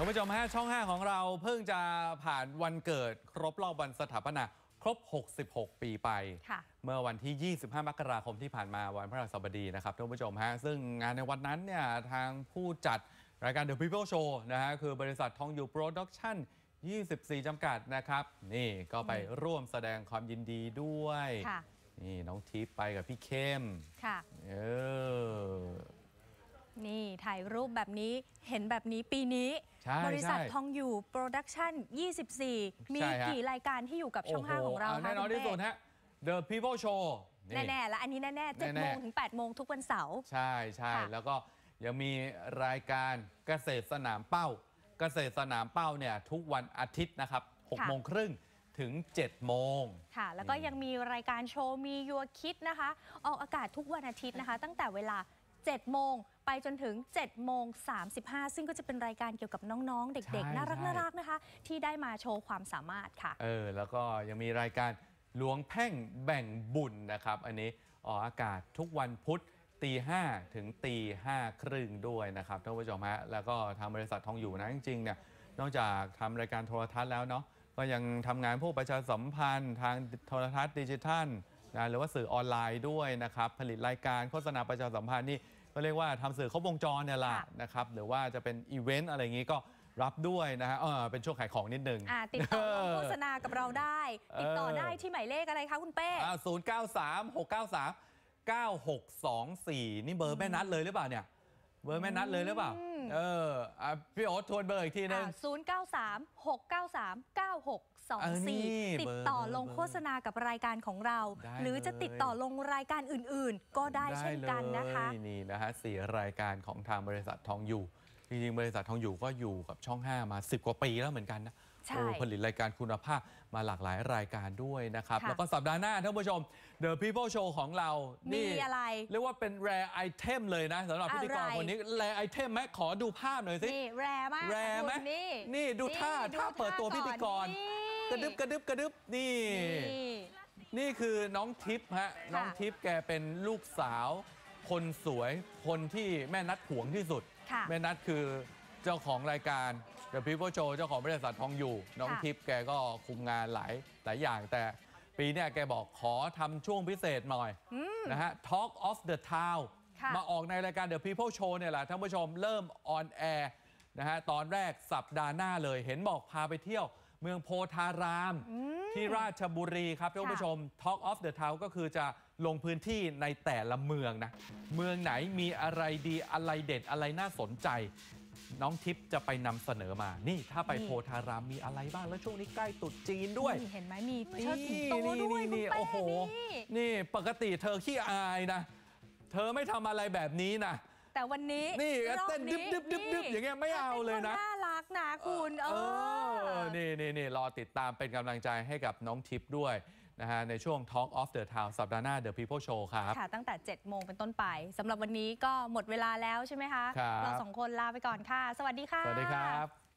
ท่านผู้ชมฮะช่อง 5 ของเราเพิ่งจะผ่านวันเกิดครบรอบวันสถาปนาครบ 66 ปีไป เมื่อวันที่ 25 มกราคมที่ผ่านมาวันพระฤหัสบดีนะครับท่านผู้ชมฮะซึ่งงานในวันนั้นเนี่ยทางผู้จัดรายการ The People Show นะฮะคือบริษัททองอยู่โปรดักชั่น 24 จำกัดนะครับ นี่ก็ไปร่วมแสดงความยินดีด้วยนี่น้องทิพย์ไปกับพี่เข้มค่ะเออายรูปแบบนี้เห็นแบบนี้ปีนี้บริษัททองอยู่โปรดักชั่น24 มีกี่รายการที่อยู่กับช่อง 5 ของเราคะแน่นอนที่สุดฮะ The People Show น่แน่ๆแล้วอันนี้แน่ๆ7แน่โมงถึง 8 โมงทุกวันเสาร์ใช่ใช่แล้วก็ยังมีรายการเกษตรสนามเป้า เกษตรสนามเป้าเนี่ยทุกวันอาทิตย์นะครับ6โมงครึ่งถึง 7 โมงค่ะแล้วก็ยังมีรายการโชว์มียัวคิดนะคะ ออกอากาศทุกวันอาทิตย์นะคะ ตั้งแต่เวลา7โมงไปจนถึง7โมง35 ซึ่งก็จะเป็นรายการเกี่ยวกับน้อง ๆ เด็ก ๆ น่ารักน่ารักนะคะ ที่ได้มาโชว์ ความสามารถค่ะเออแล้วก็ยังมีรายการหลวงแพ่งแบ่งบุญนะครับ อันนี้ออกอากาศทุกวันพุธตีห้ถึงตีห้าครึ่งด้วยนะครับท่านผู้ชมฮะแล้วก็ทางบริษัททองอยู่นะ จริงๆเนี่ยนอกจากทำรายการโทรทัศน์แล้วเนาะก็ยังทำงานพวกประชาสัมพันธ์ทางโทรทัศน์ ดิจิทัลนะหรือว่าสื่อออนไลน์ด้วยนะครับผลิตรายการโฆษณาประชาสัมพันธ์นี่ก็เรียกว่าทำสื่อครบวงจรเนี่ยแหละนะครับหรือว่าจะเป็นอีเวนต์อะไรอย่างนี้ก็รับด้วยนะฮะเออเป็นช่วงขายของนิดนึงติดต่อโฆษณากับเราได้ ติดต่อได้ที่หมายเลขอะไรคะคุณเป้ศูนย์เก้าสามหกเก้าสามเก้าหกสองสี่นี่เบอร์แม่นัดเลยหรือเปล่าเนี่ยเบอร์แม่นัดเลยหรือเปล่าเออพี่โอ๊ตทวนเบอร์อีกทีนึงศูนย์เก้าสามหกเก้าสามเก้าหกสองสี่ติดต่อลงโฆษณากับรายการของเรา หรือจะติดต่อลงรายการอื่นๆ ก็ได้เช่นกันนะคะ นี่นะฮะสี่รายการของทางบริษัททองอยู่จริง ๆ บริษัททองอยู่ก็อยู่กับช่อง 5 มา 10 กว่าปีแล้วเหมือนกันนะผลิตรายการคุณภาพมาหลากหลายรายการด้วยนะครับ แล้วก็สัปดาห์หน้าท่านผู้ชม The People Show ของเรามีอะไรเรียกว่าเป็นแรไอเทมเลยนะสำหรับพิธีกรคนนี้แรไอเทมไหมขอดูภาพหน่อยสินี่แรมากแรไหมนี่นี่ดูท่าท่าเปิดตัวพิธีกร กระดึบกระดึบกระดึบนี่ นี่คือน้องทิพย์ฮะน้องทิพย์แกเป็นลูกสาว คนสวยคนที่แม่นัดหวงที่สุด แม่นัดคือเจ้าของรายการเดยวพิพโชเจ้าของบริษัททองอยู่ น้องทิพย์แกก็คุมงานหลาย หลายอย่างแต่ปีนี้แกบอกขอทำช่วงพิเศษหน่อยนะฮะ Talk of the Town มาออกในรายการเดี๋ยวพี e โ h o w เนี่ยแหละท่านผู้ชมเริ่มออนแอร์นะฮะตอนแรกสัปดาห์หน้าเลยเห็นบอกพาไปเที่ยวเมืองโพธารามที่ราชบุรีครับท่านผู้ชม Talk of the Town ก็คือจะลงพื้นที่ในแต่ละเมืองนะเมืองไหนมีอะไรดีอะไรเด็ดอะไรน่าสนใจน้องทิพย์จะไปนำเสนอมา นี่ถ้าไปโพธารามมีอะไรบ้างแล้วช่วงนี้ใกล้ตุ๊จีนด้วย เห็นไหมมีเชิดสิงโตด้วยนี่โอ้โห นี่ ปกติเธอขี้อายนะ เธอไม่ทำอะไรแบบนี้นะ แต่วันนี้นี่เต้นดึบดึบดึบดึบอย่างเงี้ยไม่เอาเลยนะน่ารักนะคุณ เออ นี่นี่นี่รอติดตามเป็นกำลังใจให้กับน้องทิพย์ด้วยนะฮะในช่วง Talk of the Town สัปดาห์หน้า The People Show ครับค่ะ ตั้งแต่ 7 โมงเป็นต้นไปสำหรับวันนี้ก็หมดเวลาแล้วใช่ไหมคะครับเราสองคนลาไปก่อนค่ะ สวัสดีค่ะ สวัสดีครับ